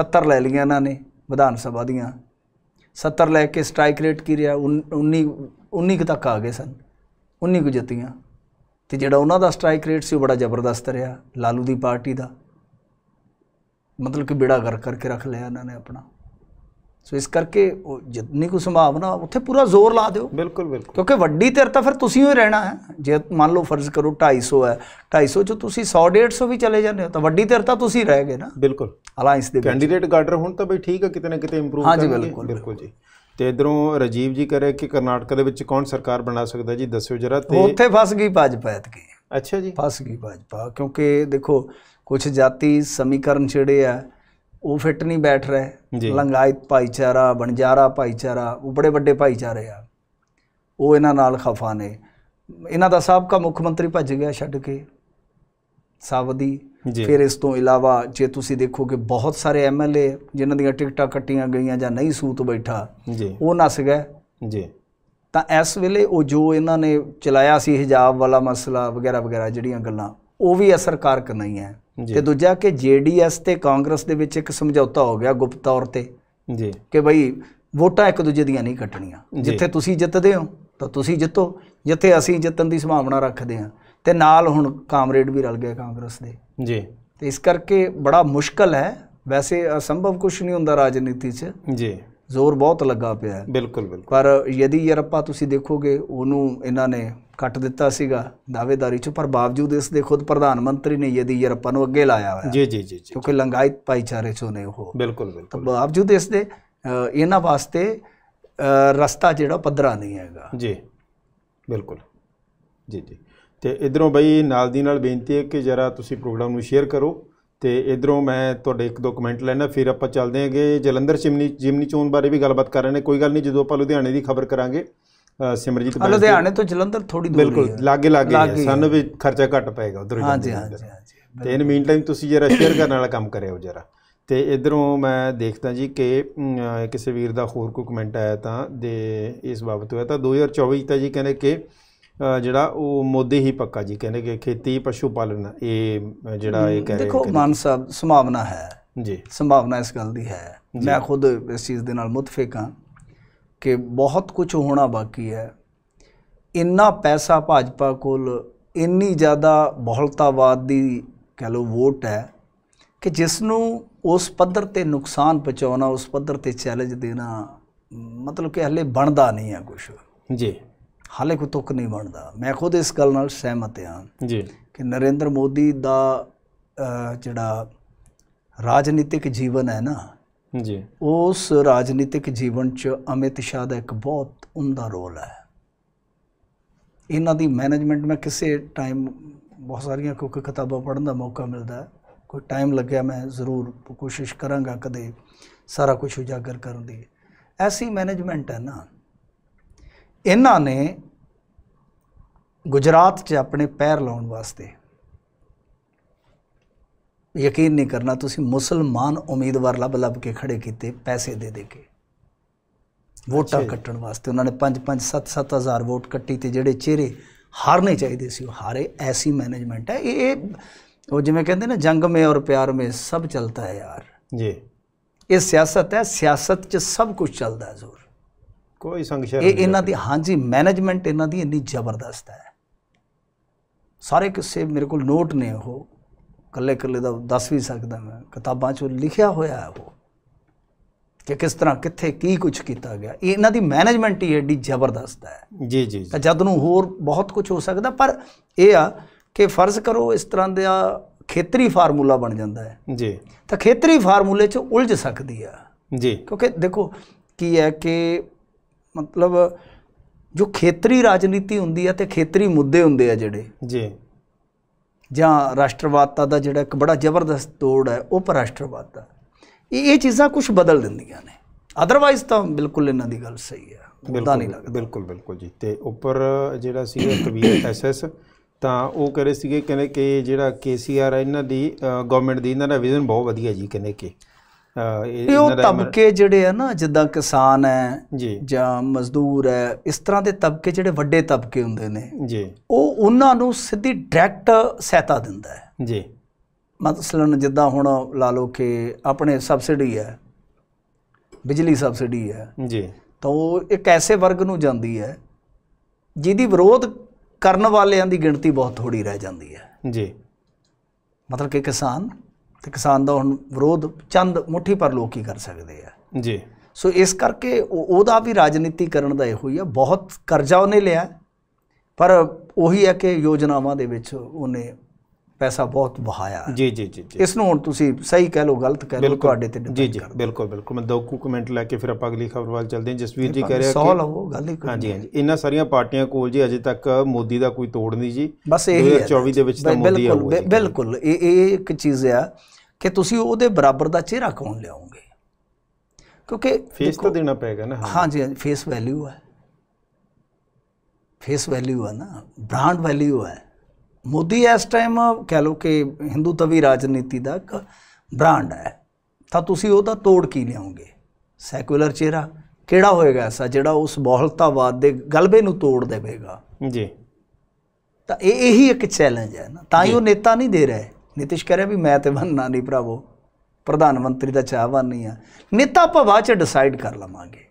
B: 70 ਲੈ ਲਈਆਂ ਇਹਨਾਂ ਨੇ ਵਿਧਾਨ ਸਭਾ ਦੀਆਂ 70 ਲੈ ਕੇ ਸਟ੍ਰਾਈਕ ਰੇਟ ਕੀ ਰਿਹਾ 19 19 ਤੱਕ ਆ ਗਏ ਸਨ 19 ਕੁ ਜਿੱਤੀਆਂ ਤੇ ਜਿਹੜਾ ਉਹਨਾਂ ਦਾ ਸਟ੍ਰਾਈਕ ਰੇਟ ਸੀ ਉਹ ਬੜਾ ਜ਼ਬਰਦਸਤ ਰਿਹਾ ਲਾਲੂ ਦੀ ਪਾਰਟੀ ਦਾ ਮਤਲਬ ਕਿ ਬੇੜਾ ਗਰ ਕਰਕੇ ਰੱਖ ਲਿਆ ਇਹਨਾਂ ਨੇ ਆਪਣਾ ਸੋ ਇਸ ਕਰਕੇ ਜਿੰਨੀ ਕੋ ਸੰਭਾਵਨਾ ਉੱਥੇ ਪੂਰਾ ਜ਼ੋਰ ਲਾ ਦਿਓ ਬਿਲਕੁਲ ਬਿਲਕੁਲ ਕਿਉਂਕਿ ਵੱਡੀ ਧਿਰ ਤਾਂ ਫਿਰ ਤੁਸੀਂ ਹੀ ਰਹਿਣਾ ਹੈ ਜੇ ਮੰਨ ਲਓ ਫਰਜ਼ ਕਰੋ 250 ਹੈ 250 ਜੋ ਤੁਸੀਂ 100 150 ਵੀ ਚਲੇ ਜਾਂਦੇ ਹੋ ਤਾਂ ਵੱਡੀ ਧਿਰ ਤਾਂ ਤੁਸੀਂ ਰਹਿ ਗਏ ਨਾ ਬਿਲਕੁਲ ਅਲਾਈਅੰਸ ਦੇ ਕੈਂਡੀਡੇਟ ਗਾਰਡਰ ਹੁਣ ਤਾਂ ਬਈ ਠੀਕ ਹੈ ਕਿਤੇ ਨਾ ਕਿਤੇ
A: ਇੰਪਰੂਵ ਹਾਂਜੀ ਬਿਲਕੁਲ ਬਿਲਕੁਲ ਜੀ ਤੇ ਇਧਰੋਂ ਰਜੀਵ ਜੀ ਕਰੇ ਕਿ ਕਰਨਾਟਕ ਦੇ ਵਿੱਚ ਕੌਣ ਸਰਕਾਰ ਬਣਾ ਸਕਦਾ ਜੀ ਦੱਸਿਓ ਜਰਾ ਤੇ ਉੱਥੇ
B: ਫਸ ਗਈ ਭਾਜਪਾ ਐਤਕੀ ਅੱਛਾ ਜੀ ਫਸ ਗਈ ਭਾਜਪਾ ਕਿਉਂਕਿ ਦੇਖੋ ਕੁਝ ਜਾਤੀ ਸਮੀਕਰਨ ਛੇੜੇ ਆ ਉਹ ਫਿੱਟ ਨਹੀਂ ਬੈਠ ਰਹੇ ਲੰਗਾਇਤ ਭਾਈਚਾਰਾ ਬਣਜਾਰਾ ਭਾਈਚਾਰਾ ਉਹ ਬੜੇ ਵੱਡੇ ਭਾਈਚਾਰੇ ਆ ਉਹ ਇਹਨਾਂ ਨਾਲ ਖਫਾ ਨੇ ਇਹਨਾਂ ਦਾ ਸਾਬਕਾ ਮੁੱਖ ਮੰਤਰੀ ਭੱਜ ਗਿਆ ਛੱਡ ਕੇ ਸਾਵਦੀ ਫਿਰ ਇਸ ਤੋਂ ਇਲਾਵਾ ਜੇ ਤੁਸੀਂ ਦੇਖੋਗੇ ਬਹੁਤ ਸਾਰੇ ਐਮਐਲਏ ਜਿਨ੍ਹਾਂ ਦੀਆਂ ਟਿਕਟਾਂ ਕੱਟੀਆਂ ਗਈਆਂ ਜਾਂ ਨਹੀਂ ਸੂਤ ਬੈਠਾ ਉਹ ਨਸ ਗਏ ਜੀ ਤਾਂ ਇਸ ਵੇਲੇ ਉਹ ਜੋ ਇਹਨਾਂ ਨੇ ਚਲਾਇਆ ਸੀ ਹਿਜਾਬ ਵਾਲਾ ਮਸਲਾ ਵਗੈਰਾ ਵਗੈਰਾ ਜਿਹੜੀਆਂ ਗੱਲਾਂ ਉਹ ਵੀ ਅਸਰਕਾਰਕ ਨਹੀਂ ਹੈ ਤੇ ਦੂਜਾ ਕਿ ਜੀਡੀਐਸ ਤੇ ਕਾਂਗਰਸ ਦੇ ਵਿੱਚ ਇੱਕ ਸਮਝੌਤਾ ਹੋ ਗਿਆ ਗੁਪਤ ਤੌਰ ਤੇ ਜੀ ਕਿ ਭਾਈ ਵੋਟਾਂ ਇੱਕ ਦੂਜੇ ਦੀਆਂ ਨਹੀਂ ਕੱਟਣੀਆਂ ਜਿੱਥੇ ਤੁਸੀਂ ਜਿੱਤਦੇ ਹੋ ਤਾਂ ਤੁਸੀਂ ਜਿੱਤੋ ਜਿੱਥੇ ਅਸੀਂ ਜਿੱਤਣ ਦੀ ਸੰਭਾਵਨਾ ਰੱਖਦੇ ਹਾਂ ਤੇ ਨਾਲ ਹੁਣ ਕਾਮਰੇਡ ਵੀ ਰਲ ਗਏ ਕਾਂਗਰਸ ਦੇ ਜੀ ਤੇ ਇਸ ਕਰਕੇ ਬੜਾ ਮੁਸ਼ਕਲ ਹੈ ਵੈਸੇ ਅਸੰਭਵ ਕੁਝ ਨਹੀਂ ਹੁੰਦਾ ਰਾਜਨੀਤੀ 'ਚ ਜੀ ਜ਼ੋਰ ਬਹੁਤ ਲੱਗਾ ਪਿਆ ਹੈ ਬਿਲਕੁਲ ਬਿਲਕੁਲ ਪਰ ਯਦੀ ਯਰਪਾ ਤੁਸੀਂ ਦੇਖੋਗੇ ਉਹਨੂੰ ਇਹਨਾਂ ਨੇ ਕੱਟ ਦਿੱਤਾ ਸੀਗਾ ਦਾਅਵੇਦਾਰੀ ਚ ਪਰ ਬਾਵਜੂਦ ਇਸ ਦੇ ਖੁਦ ਪ੍ਰਧਾਨ ਮੰਤਰੀ ਨੇ ਯਦੀ ਯਰਪਾ ਨੂੰ ਅੱਗੇ ਲਾਇਆ ਹੋਇਆ ਜੀ ਜੀ ਜੀ ਕਿਉਂਕਿ ਲੰਗਾਇਤ ਭਾਈਚਾਰੇ ਚੋਂ ਨੇ ਉਹ ਬਿਲਕੁਲ ਬਿਲਕੁਲ ਬਾਵਜੂਦ ਇਸ ਦੇ ਇਹਨਾਂ ਵਾਸਤੇ ਰਸਤਾ ਜਿਹੜਾ ਪੱਧਰਾ ਨਹੀਂ ਹੈਗਾ ਜੀ
A: ਬਿਲਕੁਲ ਜੀ ਜੀ ਤੇ ਇਧਰੋਂ ਬਈ ਨਾਲ ਦੀ ਨਾਲ ਬੇਨਤੀ ਹੈ ਕਿ ਜਰਾ ਤੁਸੀਂ ਪ੍ਰੋਗਰਾਮ ਨੂੰ ਸ਼ੇਅਰ ਕਰੋ ਤੇ ਇਧਰੋਂ ਮੈਂ ਤੁਹਾਡੇ ਇੱਕ ਦੋ ਕਮੈਂਟ ਲੈਣਾ ਫਿਰ ਆਪਾਂ ਚੱਲਦੇ ਹਾਂਗੇ ਜਲੰਧਰ ਚਿਮਨੀ ਜਿਮਨੀ ਚੋਣ ਬਾਰੇ ਵੀ ਗੱਲਬਾਤ ਕਰ ਰਹੇ ਨੇ ਕੋਈ ਗੱਲ ਨਹੀਂ ਜਦੋਂ ਆਪਾਂ ਲੁਧਿਆਣੇ ਦੀ ਖਬਰ ਕਰਾਂਗੇ ਸਿਮਰਜੀਤ ਬਾਈ ਲੁਧਿਆਣੇ ਤੋਂ ਜਲੰਧਰ ਥੋੜੀ ਦੂਰ ਬਿਲਕੁਲ ਲਾਗੇ ਲਾਗੇ ਸਾਨੂੰ ਵੀ ਖਰਚਾ ਘੱਟ ਪਏਗਾ ਉਧਰ ਹਾਂਜੀ ਹਾਂਜੀ ਹਾਂਜੀ ਤੇ ਇਨ ਮੀਨ ਟਾਈਮ ਤੁਸੀਂ ਜਰਾ ਸ਼ੇਅਰ ਕਰਨ ਵਾਲਾ ਕੰਮ ਕਰਿਓ ਜਰਾ ਤੇ ਇਧਰੋਂ ਮੈਂ ਦੇਖਦਾ ਜੀ ਕਿ ਕਿਸੇ ਵੀਰ ਦਾ ਹੋਰ ਕੋਈ ਕਮੈਂਟ ਆਇਆ ਤਾਂ ਦੇ ਇਸ ਬਾਬਤ ਹੋਇਆ ਤਾਂ 2024 ਤਾਂ ਜੀ ਕਹਿੰਦੇ ਕਿ ਜਿਹੜਾ ਉਹ ਮੋਦੀ ਹੀ ਪੱਕਾ ਜੀ ਕਹਿੰਦੇ ਕਿ ਖੇਤੀ ਪਸ਼ੂ ਪਾਲਣ ਇਹ ਜਿਹੜਾ ਇਹ ਕਹਿ ਦੇਖੋ
B: ਮਾਨ ਸਾਹਿਬ ਸੰਭਾਵਨਾ ਹੈ ਜੀ ਸੰਭਾਵਨਾ ਇਸ ਗੱਲ ਦੀ ਹੈ ਮੈਂ ਖੁਦ ਇਸ ਚੀਜ਼ ਦੇ ਨਾਲ ਮੁਤਫਿਕ ਹਾਂ ਕਿ ਬਹੁਤ ਕੁਝ ਹੋਣਾ ਬਾਕੀ ਹੈ ਇੰਨਾ ਪੈਸਾ ਭਾਜਪਾ ਕੋਲ ਇੰਨੀ ਜ਼ਿਆਦਾ ਬਹੁਲਤਾਵਾਦ ਦੀ ਕਹ ਲੋ ਵੋਟ ਹੈ ਕਿ ਜਿਸ ਨੂੰ ਉਸ ਪੱਧਰ ਤੇ ਨੁਕਸਾਨ ਪਹੁੰਚਾਉਣਾ ਉਸ ਪੱਧਰ ਤੇ ਚੈਲੰਜ ਦੇਣਾ ਮਤਲਬ ਕਿ ਹਲੇ ਬਣਦਾ ਨਹੀਂ ਹੈ ਕੁਝ ਜੀ ਹਾਲੇ ਕੋਈ ਤੁਕ ਨਹੀਂ ਬਣਦਾ ਮੈਂ ਖੁਦ ਇਸ ਗੱਲ ਨਾਲ ਸਹਿਮਤ ਹਾਂ ਜੀ ਕਿ ਨਰਿੰਦਰ ਮੋਦੀ ਦਾ ਜਿਹੜਾ ਰਾਜਨੀਤਿਕ ਜੀਵਨ ਹੈ ਨਾ ਜੀ ਉਸ ਰਾਜਨੀਤਿਕ ਜੀਵਨ 'ਚ ਅਮਿਤ ਸ਼ਾਹ ਦਾ ਇੱਕ ਬਹੁਤ ਉਮਦਾ ਰੋਲ ਹੈ ਇਹਨਾਂ ਦੀ ਮੈਨੇਜਮੈਂਟ ਮੈਂ ਕਿਸੇ ਟਾਈਮ ਬਹੁਤ ਸਾਰੀਆਂ ਕੋਈ ਕਿਤਾਬਾਂ ਪੜ੍ਹਨ ਦਾ ਮੌਕਾ ਮਿਲਦਾ ਕੋਈ ਟਾਈਮ ਲੱਗਿਆ ਮੈਂ ਜ਼ਰੂਰ ਕੋਸ਼ਿਸ਼ ਕਰਾਂਗਾ ਕਦੇ ਸਾਰਾ ਕੁਝ ਉਜਾਗਰ ਕਰਨ ਦੀ ਐਸੀ ਮੈਨੇਜਮੈਂਟ ਹੈ ਨਾ ਇਹਨਾਂ ਨੇ ਗੁਜਰਾਤ 'ਚ ਆਪਣੇ ਪੈਰ ਲਾਉਣ ਵਾਸਤੇ ਯਕੀਨ ਨਹੀਂ ਕਰਨਾ ਤੁਸੀਂ ਮੁਸਲਮਾਨ ਉਮੀਦਵਾਰ ਲੱਭ ਲੱਭ ਕੇ ਖੜੇ ਕੀਤੇ ਪੈਸੇ ਦੇ ਦੇ ਕੇ ਵੋਟਾਂ ਕੱਟਣ ਵਾਸਤੇ ਉਹਨਾਂ ਨੇ 5 5 7 7000 ਵੋਟ ਕੱਟੀ ਤੇ ਜਿਹੜੇ ਚਿਹਰੇ ਹਾਰਨੇ ਚਾਹੀਦੇ ਸੀ ਉਹ ਹਾਰੇ ਐਸੀ ਮੈਨੇਜਮੈਂਟ ਹੈ ਇਹ ਉਹ ਜਿਵੇਂ ਕਹਿੰਦੇ ਨਾ ਜੰਗ ਮੇ ਔਰ ਪਿਆਰ ਮੇ ਸਭ ਚੱਲਦਾ ਹੈ ਯਾਰ ਜੀ ਇਹ ਸਿਆਸਤ ਹੈ ਸਿਆਸਤ 'ਚ ਸਭ ਕੁਝ ਚੱਲਦਾ ਹੈ ਜ਼ੋਰ ਕੋਈ ਸੰਘਰਸ਼ ਇਹ ਇਹਨਾਂ ਦੀ ਹਾਂਜੀ ਮੈਨੇਜਮੈਂਟ ਇਹਨਾਂ ਦੀ ਇੰਨੀ ਜ਼ਬਰਦਸਤ ਹੈ ਸਾਰੇ ਕਿਸੇ ਮੇਰੇ ਕੋਲ ਨੋਟ ਨੇ ਉਹ ਕੱਲੇ ਕੱਲੇ ਦਾ ਦੱਸ ਵੀ ਸਕਦਾ ਮੈਂ ਕਿਤਾਬਾਂ 'ਚੋਂ ਲਿਖਿਆ ਹੋਇਆ ਹੈ ਉਹ ਕਿ ਕਿਸ ਤਰ੍ਹਾਂ ਕਿੱਥੇ ਕੀ ਕੁਝ ਕੀਤਾ ਗਿਆ ਇਹਨਾਂ ਦੀ ਮੈਨੇਜਮੈਂਟ ਹੀ ਐਡੀ ਜ਼ਬਰਦਸਤ ਹੈ ਜੀ ਜੀ ਤਾਂ ਜਦ ਨੂੰ ਹੋਰ ਬਹੁਤ ਕੁਝ ਹੋ ਸਕਦਾ ਪਰ ਇਹ ਆ ਕਿ ਫਰਜ਼ ਕਰੋ ਇਸ ਤਰ੍ਹਾਂ ਦਾ ਖੇਤਰੀ ਫਾਰਮੂਲਾ ਬਣ ਜਾਂਦਾ ਹੈ ਜੀ ਤਾਂ ਖੇਤਰੀ ਫਾਰਮੂਲੇ 'ਚ ਉਲਝ ਸਕਦੀ ਆ ਜੀ ਕਿਉਂਕਿ ਦੇਖੋ ਕੀ ਹੈ ਕਿ ਮਤਲਬ ਜੋ ਖੇਤਰੀ ਰਾਜਨੀਤੀ ਹੁੰਦੀ ਹੈ ਤੇ ਖੇਤਰੀ ਮੁੱਦੇ ਹੁੰਦੇ ਆ ਜਿਹੜੇ ਜੀ ਜਾਂ ਰਾਸ਼ਟਰਵਾਦਤਾ ਦਾ ਜਿਹੜਾ ਇੱਕ ਬੜਾ ਜ਼ਬਰਦਸਤ ਤੋੜ ਹੈ ਉਹ ਪਰ ਇਹ ਇਹ ਚੀਜ਼ਾਂ ਕੁਝ ਬਦਲ ਦਿੰਦੀਆਂ ਨੇ ਅਦਰਵਾਇਜ਼ ਤਾਂ ਬਿਲਕੁਲ ਇਹਨਾਂ ਦੀ ਗੱਲ ਸਹੀ ਹੈ
A: ਬਿਲਕੁਲ ਨਹੀਂ ਲੱਗਦਾ ਬਿਲਕੁਲ ਬਿਲਕੁਲ ਜੀ ਤੇ ਉੱਪਰ ਜਿਹੜਾ ਸੀ ਕਵੀਰ ਐਸਐਸ ਤਾਂ ਉਹ ਕਹ ਰਹੇ ਸੀਗੇ ਕਹਿੰਦੇ ਕਿ ਜਿਹੜਾ ਕੇਸੀਆਰ ਇਹਨਾਂ ਦੀ ਗਵਰਨਮੈਂਟ ਦੀ ਇਹਨਾਂ ਦਾ ਵਿਜ਼ਨ ਬਹੁਤ ਵਧੀਆ ਜੀ ਕਹਿੰਦੇ ਕਿ ਇਹ ਉਹ ਤਬਕੇ
B: ਜਿਹੜੇ ਆ ਨਾ ਜਿੱਦਾਂ ਕਿਸਾਨ ਹੈ ਜਾਂ ਮਜ਼ਦੂਰ ਹੈ ਇਸ ਤਰ੍ਹਾਂ ਦੇ ਤਬਕੇ ਜਿਹੜੇ ਵੱਡੇ ਤਬਕੇ ਹੁੰਦੇ ਨੇ ਜੀ ਉਹ ਉਹਨਾਂ ਨੂੰ ਸਿੱਧੀ ਡਾਇਰੈਕਟ ਸਹਾਇਤਾ ਦਿੰਦਾ ਹੈ ਜੀ ਮਤਲਬ ਜਿੱਦਾਂ ਹੁਣ ਲਾ ਲਓ ਕਿ ਆਪਣੇ ਸਬਸਿਡੀ ਹੈ ਬਿਜਲੀ ਸਬਸਿਡੀ ਹੈ ਜੀ ਤਾਂ ਉਹ ਇੱਕ ਐਸੇ ਵਰਗ ਨੂੰ ਜਾਂਦੀ ਹੈ ਜਿਹਦੀ ਵਿਰੋਧ ਕਰਨ ਵਾਲਿਆਂ ਦੀ ਗਿਣਤੀ ਬਹੁਤ ਥੋੜੀ ਰਹਿ ਜਾਂਦੀ ਹੈ ਜੀ ਮਤਲਬ ਕਿ ਕਿਸਾਨ ਤੇ ਕਿਸਾਨ ਦਾ ਹੁਣ ਵਿਰੋਧ ਚੰਦ ਮੁਠੀ ਪਰ ਲੋਕ ਹੀ ਕਰ ਸਕਦੇ ਆ ਜੀ ਸੋ ਇਸ ਕਰਕੇ ਉਹਦਾ ਵੀ ਰਾਜਨੀਤੀ ਕਰਨ ਦਾ ਇਹੋ ਹੀ ਆ ਬਹੁਤ ਕਰਜ਼ਾ ਉਹਨੇ ਲਿਆ ਪਰ ਉਹੀ ਹੈ ਕਿ ਯੋਜਨਾਵਾਂ ਦੇ ਵਿੱਚ ਉਹਨੇ ਪੈਸਾ ਬਹੁਤ ਵਹਾਇਆ
A: ਜੀ ਜੀ ਜੀ ਇਸ
B: ਨੂੰ ਹੁਣ ਤੁਸੀਂ ਸਹੀ ਕਹਿ ਲਓ ਗਲਤ ਕਹਿ ਲਓ ਤੁਹਾਡੇ
A: ਤੇ ਜੀ ਜੀ ਬਿਲਕੁਲ ਬਿਲਕੁਲ ਮੈਂ ਦੋ ਕੁ ਕਮੈਂਟ ਲੈ ਕੇ ਫਿਰ ਆਪਾਂ ਅਗਲੀ ਖਬਰ ਵੱਲ ਚੱਲਦੇ ਹਾਂ ਜਸਵੀਰ ਜੀ ਕਹਿ ਰਿਹਾ ਕਿ ਸੌ ਲਵੋ ਗੱਲ ਹੀ ਹਾਂ ਜੀ ਇਹਨਾਂ ਸਾਰੀਆਂ ਪਾਰਟੀਆਂ ਕੋਲ ਜੀ ਅਜੇ ਤੱਕ ਮੋਦੀ ਦਾ ਕੋਈ ਤੋੜ ਨਹੀਂ ਜੀ ਬਸ ਇਹ 2024 ਦੇ ਵਿੱਚ ਤਾਂ ਮੋਦੀ ਆ
B: ਬਿਲਕੁਲ ਇਹ ਇਹ ਇੱਕ ਚੀਜ਼ ਆ ਕਿ ਤੁਸੀਂ ਉਹਦੇ ਬਰਾਬਰ ਦਾ ਚਿਹਰਾ ਕੌਣ ਲਿਆਉਂਗੇ ਕਿਉਂਕਿ ਫੇਸ ਤਾਂ ਦੇਣਾ ਪਏਗਾ ਨਾ ਹਾਂਜੀ ਹਾਂਜੀ ਫੇਸ ਵੈਲਿਊ ਹੈ ਫੇਸ ਵੈਲਿਊ ਹੈ ਨਾ ਬ੍ਰਾਂਡ ਵੈਲਿਊ ਹੈ ਮੋਦੀ ਇਸ ਟਾਈਮ ਕਹਿ ਲੋ ਕਿ ਹਿੰਦੂ ਤਵੀ ਰਾਜਨੀਤੀ ਦਾ ਇੱਕ ਬ੍ਰਾਂਡ ਹੈ ਤਾਂ ਤੁਸੀਂ ਉਹਦਾ ਤੋੜ ਕੀ ਲਿਆਉਂਗੇ ਸੈਕੂਲਰ ਚਿਹਰਾ ਕਿਹੜਾ ਹੋਏਗਾ ਐਸਾ ਜਿਹੜਾ ਉਸ ਬਹੁਲਤਾਵਾਦ ਦੇ ਗਲਬੇ ਨੂੰ ਤੋੜ ਦੇਵੇਗਾ ਜੀ ਤਾਂ ਇਹ ਇਹੀ ਇੱਕ ਚੈਲੰਜ ਹੈ ਨਾ ਤਾਂ ਹੀ ਉਹ ਨੇਤਾ ਨਹੀਂ ਦੇ ਰਿਹਾ ਨਿਤਿਸ਼ ਕਹ ਰਿਹਾ ਵੀ ਮੈਂ ਤੇ ਬੰਨਣਾ ਨਹੀਂ ਭਰਾਵੋ ਪ੍ਰਧਾਨ ਮੰਤਰੀ ਦਾ ਚਾਹਵਾਨ ਨਹੀਂ ਆ ਨੇਤਾ ਆਪਾਂ ਬਾਅਦ ਚ ਡਿਸਾਈਡ ਕਰ ਲਵਾਂਗੇ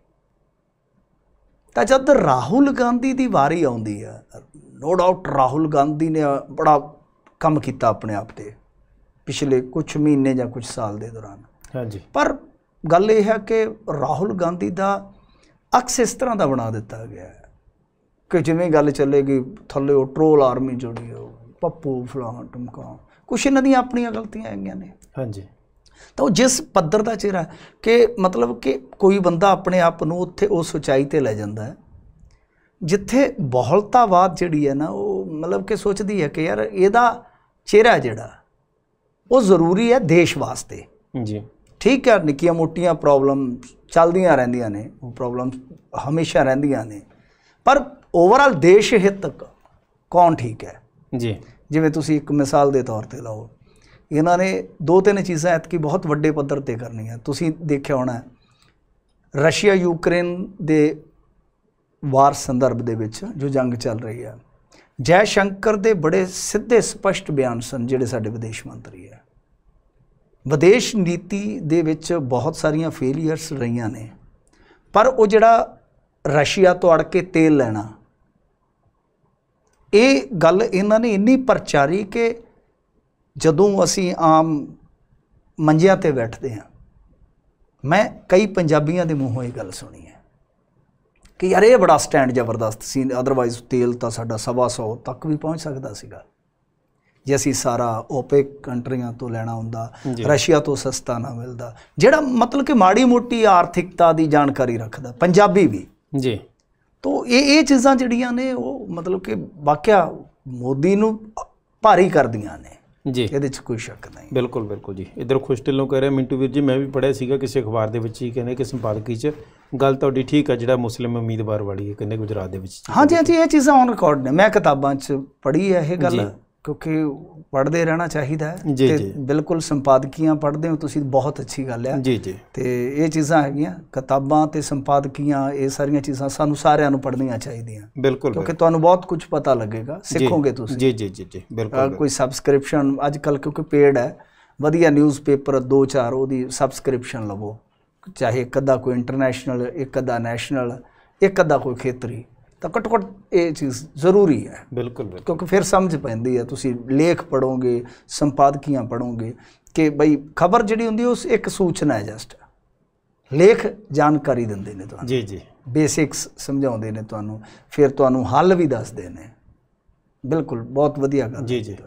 B: ਤਾਂ ਜਦ ਰਾਹੁਲ ਗਾਂਧੀ ਦੀ ਵਾਰੀ ਆਉਂਦੀ ਆ ਨੋ ਡਾਊਟ ਰਾਹੁਲ ਗਾਂਧੀ ਨੇ ਬੜਾ ਕੰਮ ਕੀਤਾ ਆਪਣੇ ਆਪ ਤੇ ਪਿਛਲੇ ਕੁਝ ਮਹੀਨੇ ਜਾਂ ਕੁਝ ਸਾਲ ਦੇ ਦੌਰਾਨ ਹਾਂਜੀ ਪਰ ਗੱਲ ਇਹ ਹੈ ਕਿ ਰਾਹੁਲ ਗਾਂਧੀ ਦਾ ਅਕਸ ਇਸ ਤਰ੍ਹਾਂ ਦਾ ਬਣਾ ਦਿੱਤਾ ਗਿਆ ਹੈ ਕਿ ਜਿਵੇਂ ਗੱਲ ਚੱਲੇਗੀ ਥੱਲੇ ਉਹ ਟ੍ਰੋਲ ਆਰਮੀ ਜੁੜੀ ਹੋ ਪੱਪੂ ਫਲਾਣ ਟਮਕਾ ਕੁਛ ਇਹਨਾਂ ਦੀਆਂ ਆਪਣੀਆਂ ਗਲਤੀਆਂ ਹੈਗੀਆਂ ਨੇ ਹਾਂਜੀ ਤਾਂ ਉਹ ਜਿਸ ਪੱਧਰ ਦਾ ਚਿਹਰਾ ਕਿ ਮਤਲਬ ਕਿ ਕੋਈ ਬੰਦਾ ਆਪਣੇ ਆਪ ਨੂੰ ਉੱਥੇ ਉਸ ਉਚਾਈ ਤੇ ਲੈ ਜਾਂਦਾ ਹੈ ਜਿੱਥੇ ਬਹੁਲਤਾਵਾਦ ਜਿਹੜੀ ਹੈ ਨਾ ਉਹ ਮਤਲਬ ਕਿ ਸੋਚਦੀ ਹੈ ਕਿ ਯਾਰ ਇਹਦਾ ਚਿਹਰਾ ਜਿਹੜਾ ਉਹ ਜ਼ਰੂਰੀ ਹੈ ਦੇਸ਼ ਵਾਸਤੇ ਜੀ ਠੀਕ ਹੈ ਨਿੱਕੀਆਂ ਮੋਟੀਆਂ ਪ੍ਰੋਬਲਮ ਚੱਲਦੀਆਂ ਰਹਿੰਦੀਆਂ ਨੇ ਉਹ ਪ੍ਰੋਬਲਮ ਹਮੇਸ਼ਾ ਰਹਿੰਦੀਆਂ ਨੇ ਪਰ ਓਵਰਆਲ ਦੇਸ਼ ਹਿੱਤ ਕੌਣ ਠੀਕ ਹੈ ਜੀ ਜਿਵੇਂ ਤੁਸੀਂ ਇੱਕ ਮਿਸਾਲ ਦੇ ਤੌਰ ਤੇ ਲਓ ਇਹਨਾਂ ਨੇ ਦੋ ਤਿੰਨ ਚੀਜ਼ਾਂ ਐਤਕੀ ਬਹੁਤ ਵੱਡੇ ਪੱਧਰ ਤੇ ਕਰਨੀਆਂ ਤੁਸੀਂ ਦੇਖਿਆ ਹੋਣਾ ਰਸ਼ੀਆ ਯੂਕਰੇਨ ਦੇ ਵਾਰ ਸੰਦਰਭ ਦੇ ਵਿੱਚ ਜੋ ਜੰਗ ਚੱਲ ਰਹੀ ਹੈ ਜੈ ਸ਼ੰਕਰ ਦੇ ਬੜੇ ਸਿੱਧੇ ਸਪਸ਼ਟ ਬਿਆਨ ਸਨ ਜਿਹੜੇ ਸਾਡੇ ਵਿਦੇਸ਼ ਮੰਤਰੀ ਹੈ ਵਿਦੇਸ਼ ਨੀਤੀ ਦੇ ਵਿੱਚ ਬਹੁਤ ਸਾਰੀਆਂ ਫੇਲੀਅਰਸ ਰਹੀਆਂ ਨੇ ਪਰ ਉਹ ਜਿਹੜਾ ਰਸ਼ੀਆ ਤੋਂ ਅੜ ਕੇ ਤੇਲ ਲੈਣਾ ਇਹ ਗੱਲ ਇਹਨਾਂ ਨੇ ਇੰਨੀ ਪ੍ਰਚਾਰੀ ਕਿ ਜਦੋਂ ਅਸੀਂ ਆਮ ਮੰਜਿਆਂ ਤੇ ਬੈਠਦੇ ਹਾਂ ਮੈਂ ਕਈ ਪੰਜਾਬੀਆਂ ਦੇ ਮੂੰਹੋਂ ਇਹ ਗੱਲ ਸੁਣੀ ਹੈ ਕਿ ਯਾਰ ਇਹ ਬੜਾ ਸਟੈਂਡ ਜ਼ਬਰਦਸਤ ਸੀ ਅਦਰਵਾਇਜ਼ ਤੇਲ ਤਾਂ ਸਾਡਾ 1.5 ਤੱਕ ਵੀ ਪਹੁੰਚ ਸਕਦਾ ਸੀਗਾ ਜੇ ਅਸੀਂ ਸਾਰਾ ਓਪੇਕ ਕੰਟਰੀਆਂ ਤੋਂ ਲੈਣਾ ਹੁੰਦਾ ਰਸ਼ੀਆ ਤੋਂ ਸਸਤਾ ਨਾ ਮਿਲਦਾ ਜਿਹੜਾ ਮਤਲਬ ਕਿ ਮਾੜੀ ਮੋਟੀ ਆਰਥਿਕਤਾ ਦੀ ਜਾਣਕਾਰੀ ਰੱਖਦਾ ਪੰਜਾਬੀ ਵੀ ਜੀ ਤੋਂ ਇਹ ਇਹ ਚੀਜ਼ਾਂ ਜਿਹੜੀਆਂ ਨੇ ਉਹ ਮਤਲਬ ਕਿ ਵਾਕਿਆ ਮੋਦੀ ਨੂੰ ਭਾਰੀ ਕਰਦੀਆਂ ਨੇ ਜੀ ਇਹਦੇ 'ਚ ਕੋਈ ਸ਼ੱਕ
A: ਨਹੀਂ ਬਿਲਕੁਲ ਬਿਲਕੁਲ ਜੀ ਇਧਰ ਖੁਸ਼ ਢਿੱਲੋਂ ਕਹਿ ਰਿਹਾ ਮਿੰਟੂ ਵੀਰ ਜੀ ਮੈਂ ਵੀ ਪੜਿਆ ਸੀਗਾ ਕਿਸੇ ਅਖਬਾਰ ਦੇ ਵਿੱਚ ਹੀ ਕਹਿੰਦੇ ਕਿ ਸੰਪਾਦਕੀ 'ਚ ਗੱਲ ਤੁਹਾਡੀ ਠੀਕ ਆ ਜਿਹੜਾ ਮੁਸਲਿਮ ਉਮੀਦਵਾਰ ਵਾਲੀ ਹੈ ਕਹਿੰਦੇ ਗੁਜਰਾਤ ਦੇ ਵਿੱਚ
B: ਹਾਂਜੀ ਹਾਂਜੀ ਇਹ ਚੀਜ਼ਾਂ ਔਨ ਰਿਕਾਰਡ ਨੇ ਮੈਂ ਕਿਤਾਬਾਂ 'ਚ ਪੜ੍ਹੀ ਹੈ ਇਹ ਗੱਲ ਕਿਉਂਕਿ ਪੜ੍ਹਦੇ ਰਹਿਣਾ ਚਾਹੀਦਾ ਹੈ ਤੇ ਬਿਲਕੁਲ ਸੰਪਾਦਕੀਆਂ ਪੜ੍ਹਦੇ ਹੋ ਤੁਸੀਂ ਬਹੁਤ ਅੱਛੀ ਗੱਲ ਹੈ ਜੀ ਜੀ ਤੇ ਇਹ ਚੀਜ਼ਾਂ ਹੈਗੀਆਂ ਕਿਤਾਬਾਂ ਤੇ ਸੰਪਾਦਕੀਆਂ ਇਹ ਸਾਰੀਆਂ ਚੀਜ਼ਾਂ ਸਾਨੂੰ ਸਾਰਿਆਂ ਨੂੰ ਪੜ੍ਹਨੀਆਂ ਚਾਹੀਦੀਆਂ ਬਿਲਕੁਲ ਕਿਉਂਕਿ ਤੁਹਾਨੂੰ ਬਹੁਤ ਕੁਝ ਪਤਾ ਲੱਗੇਗਾ ਸਿੱਖੋਗੇ ਤੁਸੀਂ ਜੀ
A: ਜੀ ਜੀ ਜੀ ਬਿਲਕੁਲ ਕੋਈ
B: ਸਬਸਕ੍ਰਿਪਸ਼ਨ ਅੱਜ ਕੱਲ ਕਿਉਂਕਿ ਪੇਡ ਹੈ ਵਧੀਆ ਨਿਊਜ਼ਪੇਪਰ 2-4 ਉਹਦੀ ਸਬਸਕ੍ਰਿਪਸ਼ਨ ਲਵੋ ਚਾਹੇ ਇੱਕ ਅੱਧਾ ਕੋਈ ਇੰਟਰਨੈਸ਼ਨਲ ਇੱਕ ਅੱਧਾ ਨੈਸ਼ਨਲ ਇੱਕ ਅੱਧਾ ਕੋਈ ਖੇਤਰੀ ਤਾਂ ਘੱਟੋ ਇਹ ਚੀਜ਼ ਜ਼ਰੂਰੀ ਹੈ ਬਿਲਕੁਲ ਕਿਉਂਕਿ ਫਿਰ ਸਮਝ ਪੈਂਦੀ ਹੈ ਤੁਸੀਂ ਲੇਖ ਪੜੋਗੇ ਸੰਪਾਦਕੀਆਂ ਪੜੋਗੇ ਕਿ ਬਈ ਖਬਰ ਜਿਹੜੀ ਹੁੰਦੀ ਉਸ ਇੱਕ ਸੂਚਨਾ ਹੈ ਜਸਟ ਲੇਖ ਜਾਣਕਾਰੀ ਦਿੰਦੇ ਨੇ ਤੁਹਾਨੂੰ ਜੀ ਜੀ ਬੇਸਿਕਸ ਸਮਝਾਉਂਦੇ ਨੇ ਤੁਹਾਨੂੰ ਫਿਰ ਤੁਹਾਨੂੰ ਹੱਲ ਵੀ ਦੱਸਦੇ ਨੇ ਬਿਲਕੁਲ ਬਹੁਤ ਵਧੀਆ ਗੱਲ ਜੀ ਜੀ